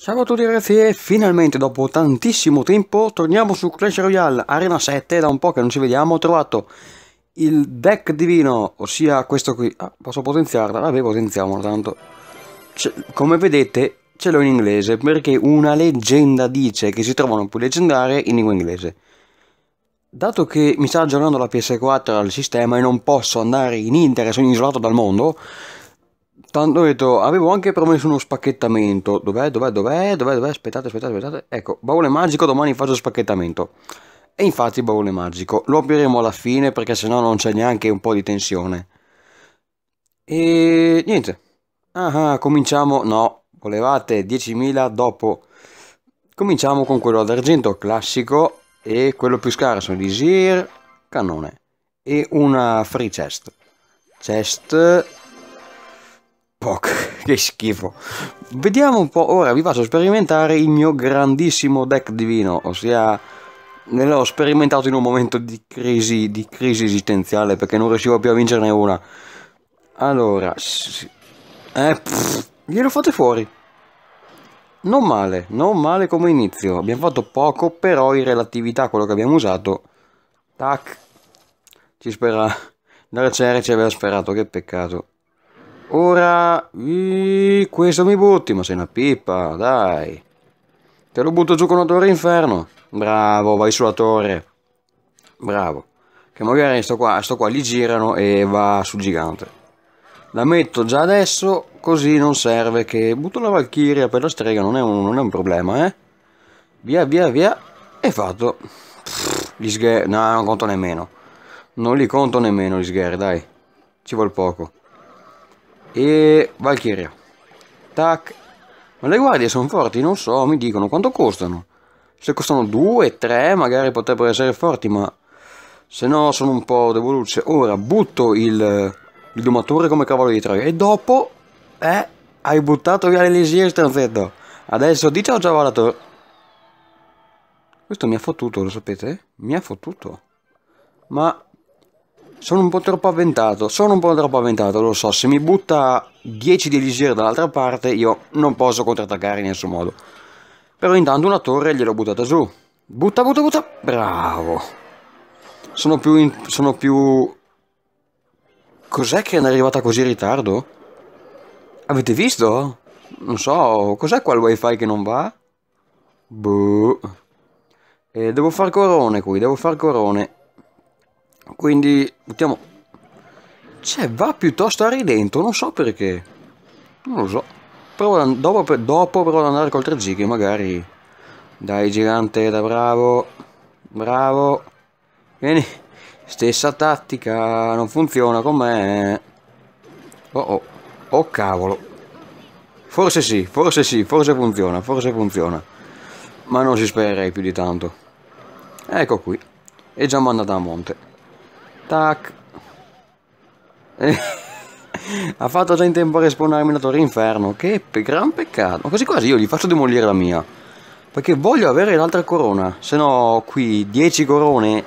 Ciao a tutti ragazzi e finalmente dopo tantissimo tempo torniamo su Clash Royale Arena 7 da un po' che non ci vediamo ho trovato il deck divino ossia questo qui ah, posso potenziarla? vabbè potenziamolo tanto come vedete ce l'ho in inglese perché una leggenda dice che si trovano più leggendarie in lingua inglese dato che mi sta aggiornando la PS4 al sistema e non posso andare in internet sono isolato dal mondo Tanto detto, avevo anche promesso uno spacchettamento. Dov'è, dov'è, dov'è, dov'è, dov'è? Aspettate, aspettate, aspettate. Ecco, baule magico, domani faccio spacchettamento. E infatti baule magico. Lo apriremo alla fine perché sennò non c'è neanche un po' di tensione. E niente. Ah, ah cominciamo. No, volevate 10.000 dopo. Cominciamo con quello d'argento classico e quello più scarso di Zir, cannone e una free chest. Chest Poco, che schifo. Vediamo un po', ora vi faccio sperimentare il mio grandissimo deck divino, ossia l'ho sperimentato in un momento di crisi, di crisi esistenziale perché non riuscivo più a vincerne una. Allora, sì. eh, pff, glielo fate fuori. Non male, non male come inizio. Abbiamo fatto poco, però in relatività a quello che abbiamo usato, tac, ci spera. La ci aveva sperato, che peccato. Ora... questo mi butti, ma sei una pippa, dai. Te lo butto giù con la torre inferno. Bravo, vai sulla torre. Bravo. Che magari sto qua, sto qua, li girano e va sul gigante. La metto già adesso, così non serve che... Butto la Valchiria per la strega, non è un, non è un problema, eh. Via, via, via. E fatto. Pff, gli sgher... No, non conto nemmeno. Non li conto nemmeno gli sgher, dai. Ci vuole poco e Valkyria. Tac. Ma le guardie sono forti? Non so, mi dicono quanto costano. Se costano 2, 3 magari potrebbero essere forti, ma se no sono un po' devolucce. Ora butto il, il domatore come cavallo di Troia e dopo... Eh, hai buttato via l'elisir stanzetto. Adesso di ciao ciao Questo mi ha fottuto, lo sapete? Mi ha fottuto. Ma sono un po' troppo avventato, sono un po' troppo avventato, lo so, se mi butta 10 di Elisir dall'altra parte io non posso contrattaccare in nessun modo. Però intanto una torre gliel'ho buttata giù. Butta, butta, butta, bravo. Sono più... In... sono più... Cos'è che è arrivata così in ritardo? Avete visto? Non so, cos'è quel wifi che non va? Boh. Eh, devo far corone qui, devo far corone. Quindi, buttiamo Cioè, va piuttosto a ridento, non so perché. Non lo so. Però, dopo, dopo però ad andare col 3 g che magari... Dai, gigante, da bravo. Bravo. Vieni. Stessa tattica, non funziona con me. Oh oh. Oh cavolo. Forse sì, forse sì, forse funziona, forse funziona. Ma non si spererei più di tanto. Ecco qui. E già mandata a monte. Tac. ha fatto già in tempo a respawnare Minatore Inferno. Che pe gran peccato. Ma quasi quasi io gli faccio demolire la mia. Perché voglio avere l'altra corona. Se no qui 10 corone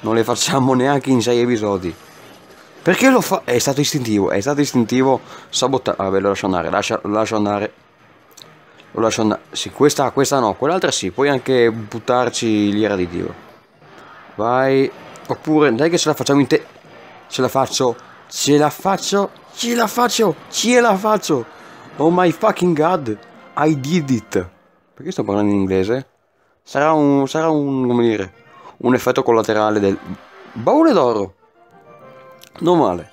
non le facciamo neanche in 6 episodi. Perché lo fa? È stato istintivo, è stato istintivo sabotare. Ah, vabbè, lo lascio andare, lascia, lascio andare. Lo lascio andare. Sì, questa, questa no, quell'altra sì. Puoi anche buttarci l'ira di Dio. Vai. Oppure dai che ce la facciamo in te. Ce la faccio. Ce la faccio. Ce la faccio. Ce la faccio. Oh my fucking god. I did it. Perché sto parlando in inglese? Sarà un... Sarà un... come dire... Un effetto collaterale del... Baule d'oro. Non male.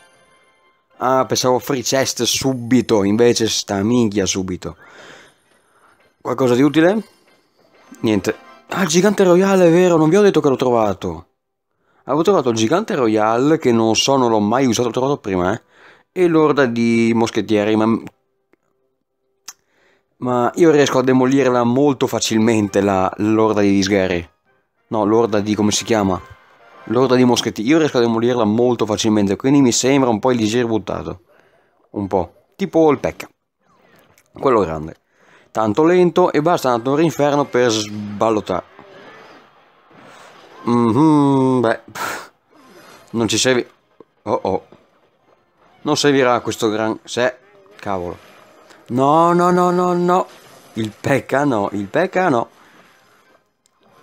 Ah, pensavo free chest subito. Invece sta minchia subito. Qualcosa di utile? Niente. Ah, gigante royale, è vero. Non vi ho detto che l'ho trovato avevo trovato il gigante royale che non so, non l'ho mai usato, l'ho trovato prima, eh, e l'orda di moschettieri, ma... ma... io riesco a demolirla molto facilmente, la... l'orda di disgheri. No, l'orda di... come si chiama? L'orda di moschettieri. Io riesco a demolirla molto facilmente, quindi mi sembra un po' il Disgary buttato. Un po'. Tipo il pecca. Quello grande. Tanto lento e basta andare inferno per sballottare. Mm -hmm, beh, non ci serve... Oh oh. Non servirà questo gran... Se... Cavolo. No, no, no, no, no. Il pecca no, il pecca no.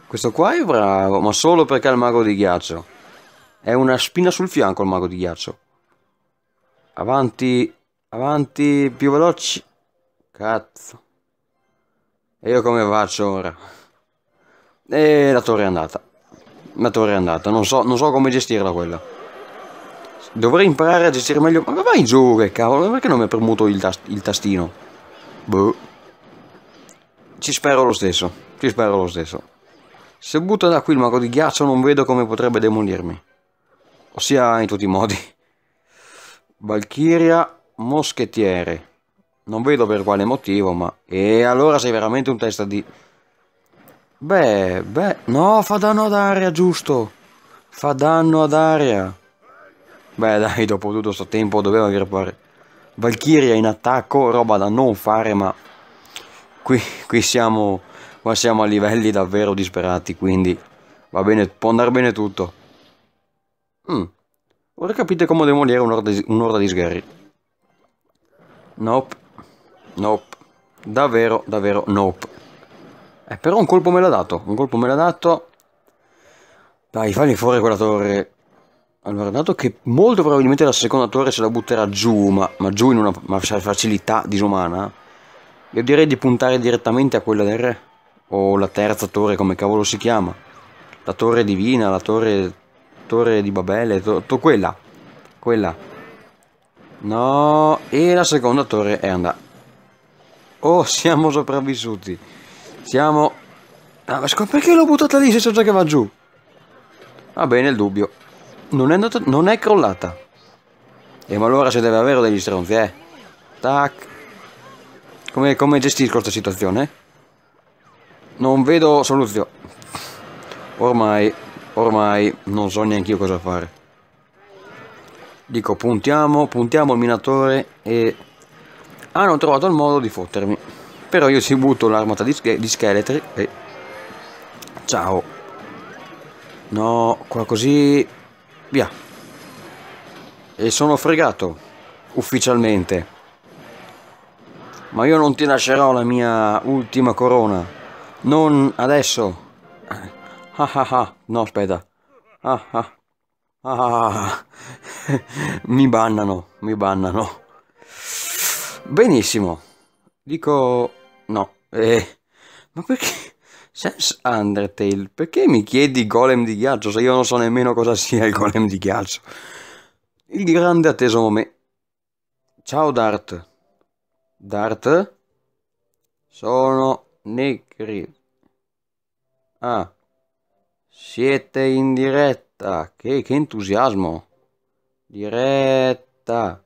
Questo qua è bravo, ma solo perché ha il mago di ghiaccio. È una spina sul fianco il mago di ghiaccio. Avanti, avanti, più veloci. Cazzo. E io come faccio ora? E la torre è andata la torre è andata. Non so, non so come gestirla quella. Dovrei imparare a gestire meglio... Ma vai giù, che cavolo, perché non mi ha premuto il, tast il tastino? Boh. Ci spero lo stesso, ci spero lo stesso. Se butto da qui il mago di ghiaccio non vedo come potrebbe demolirmi. Ossia, in tutti i modi. Valchiria moschettiere. Non vedo per quale motivo, ma... E allora sei veramente un testa di... Beh, beh, no, fa danno ad aria, giusto. Fa danno ad aria. Beh, dai, dopo tutto sto tempo doveva grappare. Valkyria in attacco, roba da non fare, ma qui, qui siamo, qua siamo a livelli davvero disperati, quindi va bene, può andare bene tutto. Mm. Ora capite come demolire un'orda di, un di sgherri. Nope. Nope. Davvero, davvero, nope. Eh, però un colpo me l'ha dato, un colpo me l'ha dato. Dai, fammi fuori quella torre. Allora, dato che molto probabilmente la seconda torre se la butterà giù, ma, ma giù in una ma facilità disumana, io direi di puntare direttamente a quella del re. O la terza torre, come cavolo si chiama. La torre divina, la torre, torre di Babele, to, to, quella. Quella. No, e la seconda torre è andata. Oh, siamo sopravvissuti. Stiamo... Ah, ma perché l'ho buttata lì se so già che va giù? Va bene, il dubbio. Non è, andato... non è crollata. E ma allora se deve avere degli stronzi, eh. Tac. Come, come gestisco questa situazione? Non vedo soluzione. Ormai, ormai non so neanche io cosa fare. Dico puntiamo, puntiamo il minatore e... Hanno ah, trovato il modo di fottermi però io ci butto l'armata di, di scheletri e ciao no qua così via e sono fregato ufficialmente ma io non ti lascerò la mia ultima corona non adesso ah ah ah no aspetta ah ah ah, ah, ah, ah. mi bannano mi bannano benissimo dico No. Eh, ma perché... Sense Undertale, perché mi chiedi golem di ghiaccio se io non so nemmeno cosa sia il golem di ghiaccio? Il grande atteso momento... Ciao Dart. Dart? Sono Negri. Ah. Siete in diretta. Che, che entusiasmo. Diretta.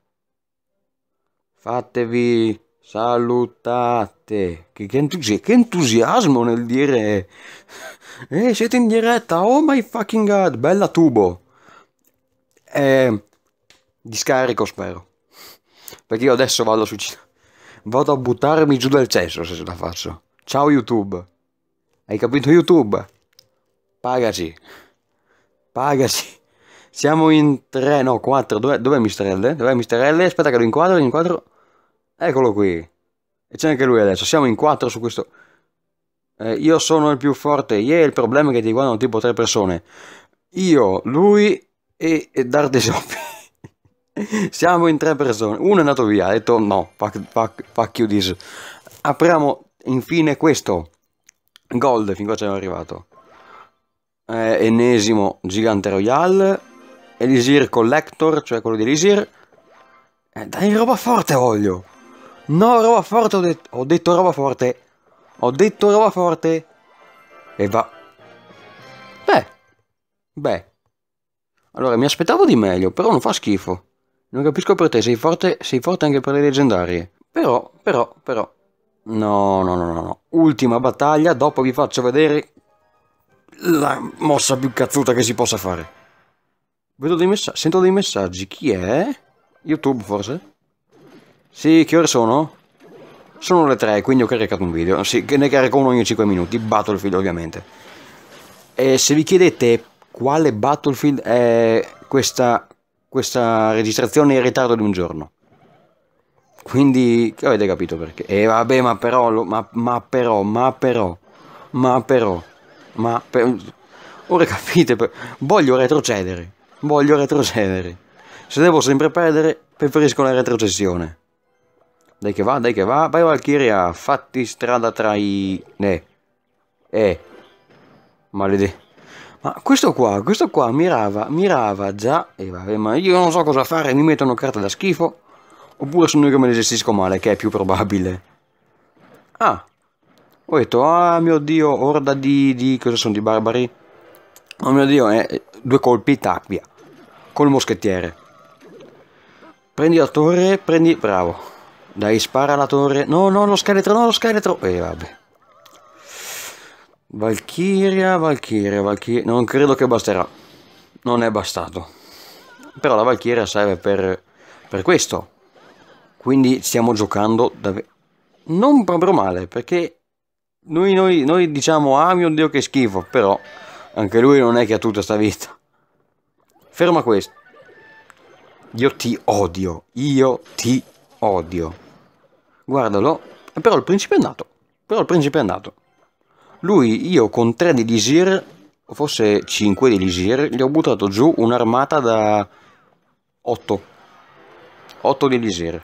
Fatevi Salutate. Che, che, entusi che entusiasmo nel dire... Eh, eh, siete in diretta, oh my fucking god, bella tubo. Eh, discarico spero. Perché io adesso vado su... Vado a buttarmi giù dal cesso se ce la faccio. Ciao YouTube. Hai capito YouTube? Pagaci. Pagaci. Siamo in 3, no 4. Dov'è, dov'è Mister L? Dov'è Mr. L? Aspetta che lo inquadro, lo inquadro. Eccolo qui. E c'è anche lui adesso. Siamo in quattro su questo... Eh, io sono il più forte. Yeah, il problema è che ti guardano tipo tre persone. Io, lui e, e Dardesoppi. Siamo in tre persone. Uno è andato via, ha detto no, fuck, fuck, fuck you this. Apriamo infine questo. Gold, fin qua ci siamo arrivato. Eh, ennesimo gigante royale. Elisir Collector, cioè quello di Elisir. Eh, dai, roba forte voglio. No, roba forte, ho, det ho detto roba forte. Ho detto roba forte. E va... Beh. Beh. Allora, mi aspettavo di meglio, però non fa schifo. Non capisco per te, sei forte, sei forte anche per le leggendarie. Però, però, però... No, no, no, no, no. Ultima battaglia, dopo vi faccio vedere la mossa più cazzuta che si possa fare. Vedo dei messaggi, sento dei messaggi. Chi è? YouTube forse? Sì, che ore sono? Sono le 3, quindi ho caricato un video. Sì, che ne carico uno ogni 5 minuti, Battlefield ovviamente. E se vi chiedete quale Battlefield è questa, questa registrazione in ritardo di un giorno. Quindi avete capito perché. E vabbè, ma però, ma, ma però, ma però, ma però, ma per... Ora capite, per... voglio retrocedere, voglio retrocedere. Se devo sempre perdere, preferisco la retrocessione. Dai che va, dai che va. Vai Valkyria, fatti strada tra i... Eh. Eh. Maledì. Ma questo qua, questo qua mirava, mirava già... E eh, vabbè, ma io non so cosa fare, mi mettono carte da schifo. Oppure sono io che me ne gestisco male, che è più probabile. Ah. Ho detto, ah mio Dio, orda di... di cosa sono, di barbari? Oh mio Dio, eh, due colpi, tac, via. Col moschettiere. Prendi la torre, prendi... bravo. Dai, spara la torre. No, no, lo scheletro, no, lo scheletro. E eh, vabbè. Valchiria, Valchiria, Valchiria. Non credo che basterà. Non è bastato. Però la Valchiria serve per, per questo. Quindi stiamo giocando davvero... non proprio male, perché noi, noi, noi diciamo, ah mio Dio che schifo, però anche lui non è che ha tutta sta vita. Ferma questo. Io ti odio, io ti odio guardalo. Però il principe è andato. Però il principe è andato. Lui, io con tre di Lisir, forse cinque di Lisir, gli ho buttato giù un'armata da otto. Otto di Lisir.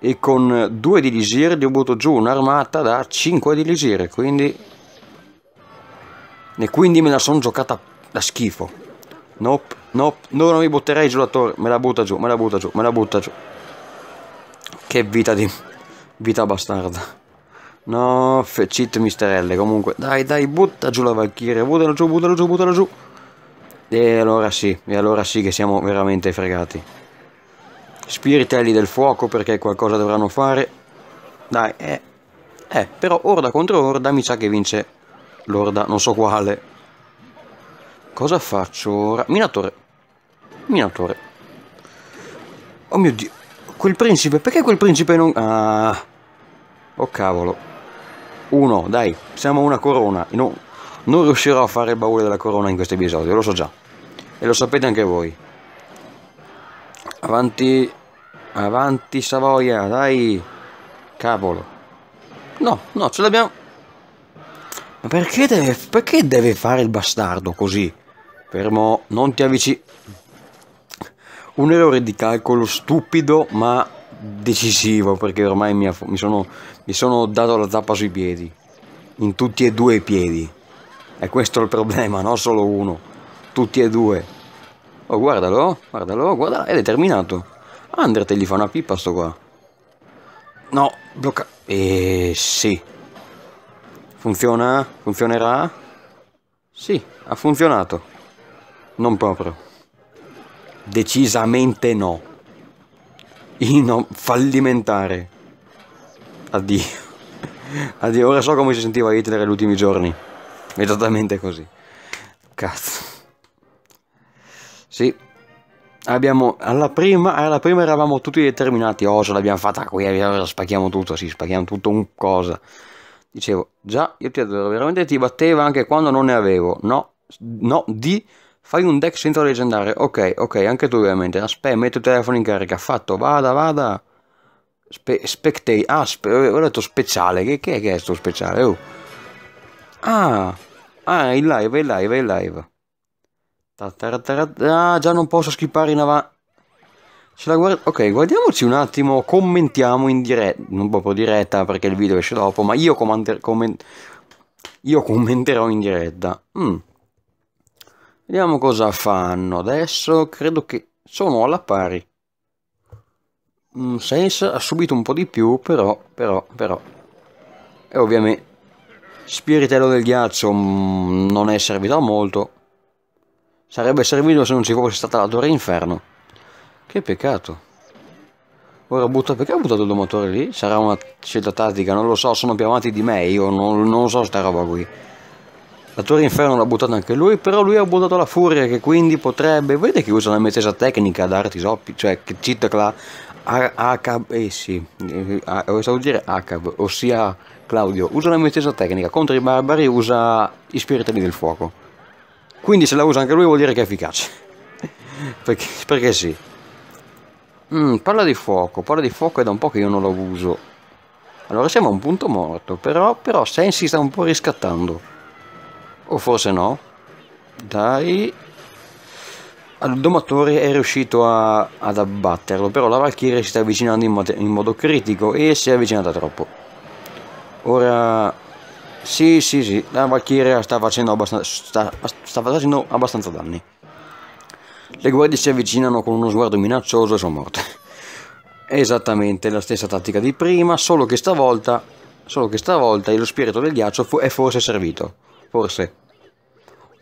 E con due di Lisir gli ho buttato giù un'armata da cinque di Lisir. Quindi... E quindi me la sono giocata da schifo. Nope, nope, no, non mi butterei giù la torre. Me la butta giù, me la butta giù, me la butta giù. Che vita di... Vita bastarda. No, fecit misterelle. Comunque, dai, dai, butta giù la Valkyria. Buttala giù, buttala giù, buttala giù. E allora sì, e allora sì che siamo veramente fregati. Spiritelli del fuoco perché qualcosa dovranno fare. Dai, eh. Eh, però Orda contro Orda mi sa che vince l'Orda, non so quale. Cosa faccio ora? Minatore. Minatore. Oh mio Dio quel principe, perché quel principe non... Ah, oh cavolo. Uno, dai, siamo una corona. No, non riuscirò a fare il baule della corona in questo episodio, lo so già. E lo sapete anche voi. Avanti, avanti Savoia, dai. Cavolo. No, no, ce l'abbiamo. Ma perché deve, perché deve fare il bastardo così? Fermo, non ti avvicini un errore di calcolo stupido ma decisivo perché ormai mi, mi, sono, mi sono dato la zappa sui piedi, in tutti e due i piedi. E questo è il problema, non solo uno, tutti e due. Oh guardalo, guardalo, guardalo, è determinato. Andrete gli fa una pipa sto qua. No, blocca... Eh sì. Funziona? Funzionerà? Sì, ha funzionato. Non proprio. Decisamente no. Ino fallimentare. Addio. Addio. Ora so come si sentiva Hitler negli ultimi giorni. Esattamente così. Cazzo. Sì. Abbiamo, alla prima, alla prima eravamo tutti determinati. Oh, ce l'abbiamo fatta qui, eh, allora spacchiamo tutto. Sì, spacchiamo tutto un cosa. Dicevo, già, io ti adoro, veramente ti batteva anche quando non ne avevo. No, no, di Fai un deck senza leggendario. Ok, ok, anche tu ovviamente. Aspetta, metto il telefono in carica. Fatto, vada, vada. Spe spectate. Ah, spe ho detto speciale. Che, che, è che speciale? Oh. Ah. Ah, è in live, è in live, è in live. Ta -ta -ta -ta Ah, già non posso skippare in avanti. Guard ok, guardiamoci un attimo, commentiamo in diretta, non proprio diretta perché il video esce dopo, ma io, io commenterò in diretta. Mm. Vediamo cosa fanno adesso. Credo che sono alla pari. Mm, Sense ha subito un po' di più, però, però, però. E ovviamente Spiritello del ghiaccio mm, non è servito a molto. Sarebbe servito se non ci fosse stata la torre inferno. Che peccato. Ora butta perché ha buttato il domatore lì? Sarà una scelta tattica, non lo so, sono più avanti di me, io non, non so sta roba qui. La Torre Inferno l'ha buttata anche lui, però lui ha buttato la Furia che quindi potrebbe... Vedete che usa la mia stessa tecnica ad Artisoppi, cioè che Cittacla... Acab, eh sì, eh, stavo dire Acab, ossia Claudio, usa la mia stessa tecnica, contro i barbari usa i spiritali del fuoco. Quindi se la usa anche lui vuol dire che è efficace. perché, perché sì. Mm, parla di fuoco, parla di fuoco è da un po' che io non lo uso. Allora siamo a un punto morto, però, però Sensi sta un po' riscattando o forse no dai al domatore è riuscito a, ad abbatterlo però la Valkyrie si sta avvicinando in, modo, in modo critico e si è avvicinata troppo ora sì sì sì la Valkyria sta facendo abbastanza sta, sta facendo abbastanza danni le guardie si avvicinano con uno sguardo minaccioso e sono morte esattamente la stessa tattica di prima solo che stavolta solo che stavolta lo spirito del ghiaccio è forse servito forse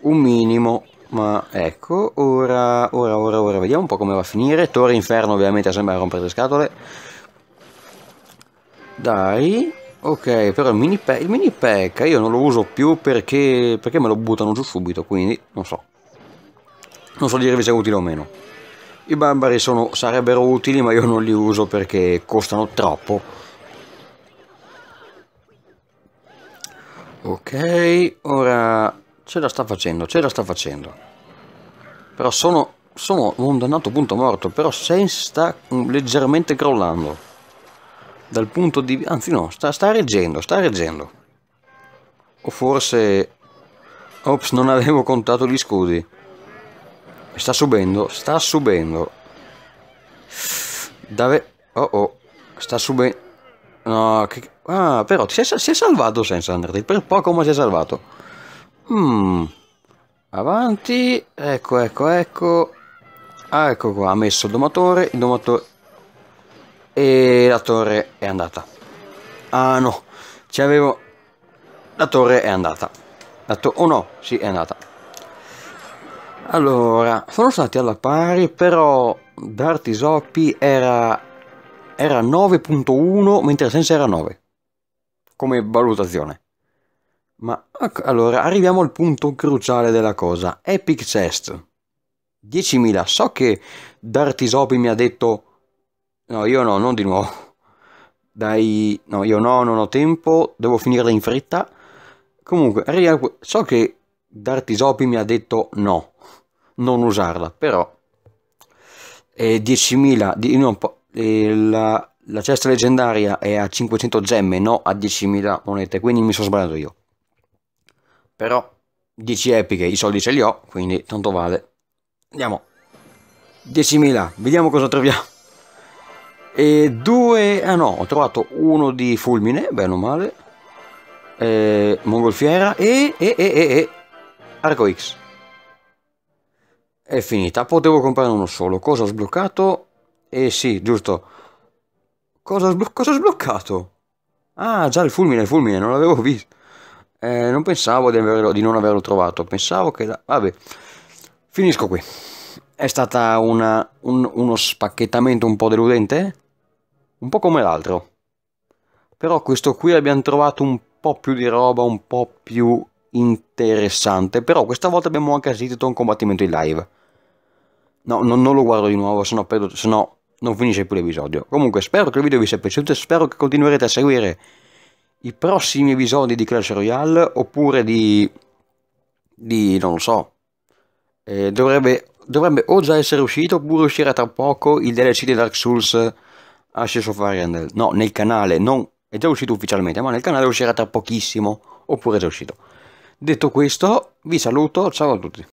un minimo ma ecco ora ora ora ora vediamo un po' come va a finire Torre Inferno ovviamente sembra rompere le scatole dai ok però il mini, pe il mini pecca io non lo uso più perché, perché me lo buttano giù subito quindi non so non so dirvi se è utile o meno i barbari sono, sarebbero utili ma io non li uso perché costano troppo ok ora ce la sta facendo ce la sta facendo però sono sono un dannato punto morto però sense sta leggermente crollando dal punto di anzi no sta, sta reggendo sta reggendo o forse ops non avevo contato gli scudi sta subendo sta subendo Dave oh oh sta subendo No, che... ah, però si è, si è salvato senza Undertale, per poco ma si è salvato. Mm. Avanti, ecco, ecco, ecco. Ah, ecco qua, ha messo il domatore, il domatore... E la torre è andata. Ah no, ci avevo... La torre è andata. La to... Oh no, sì, è andata. Allora, sono stati alla pari, però Dartisoppi era era 9.1 mentre senza era 9 come valutazione. Ma ecco, allora arriviamo al punto cruciale della cosa, Epic Chest. 10.000, so che Dartisopi mi ha detto no, io no, non di nuovo. Dai, no, io no, non ho tempo, devo finirla in fretta. Comunque, so che Dartisopi mi ha detto no, non usarla, però eh, 10.000, di, no, la, la cesta leggendaria è a 500 gemme, no a 10.000 monete, quindi mi sono sbagliato io. Però 10 epiche, i soldi ce li ho, quindi tanto vale. Andiamo. 10.000, vediamo cosa troviamo. E due... Ah no, ho trovato uno di fulmine, bene o male. E, mongolfiera e, e, e, e, e... Arco X. È finita, potevo comprare uno solo. Cosa ho sbloccato? Eh sì, giusto. Cosa, sblo- cosa ho sbloccato? Ah, già il fulmine, il fulmine, non l'avevo visto. Eh, non pensavo di, averlo, di, non averlo trovato, pensavo che... La... Vabbè, finisco qui. È stato un, uno spacchettamento un po' deludente? Un po' come l'altro. Però questo qui abbiamo trovato un po' più di roba, un po' più interessante. Però questa volta abbiamo anche assistito a un combattimento in live. No, non, non lo guardo di nuovo, sennò perdo, sennò non finisce più l'episodio. Comunque spero che il video vi sia piaciuto e spero che continuerete a seguire i prossimi episodi di Clash Royale oppure di... di... non so. Eh, dovrebbe, dovrebbe o già essere uscito oppure uscire tra poco il DLC di Dark Souls Ashes of Arendelle. No, nel canale, non... è già uscito ufficialmente, ma nel canale uscirà tra pochissimo oppure è già uscito. Detto questo, vi saluto, ciao a tutti.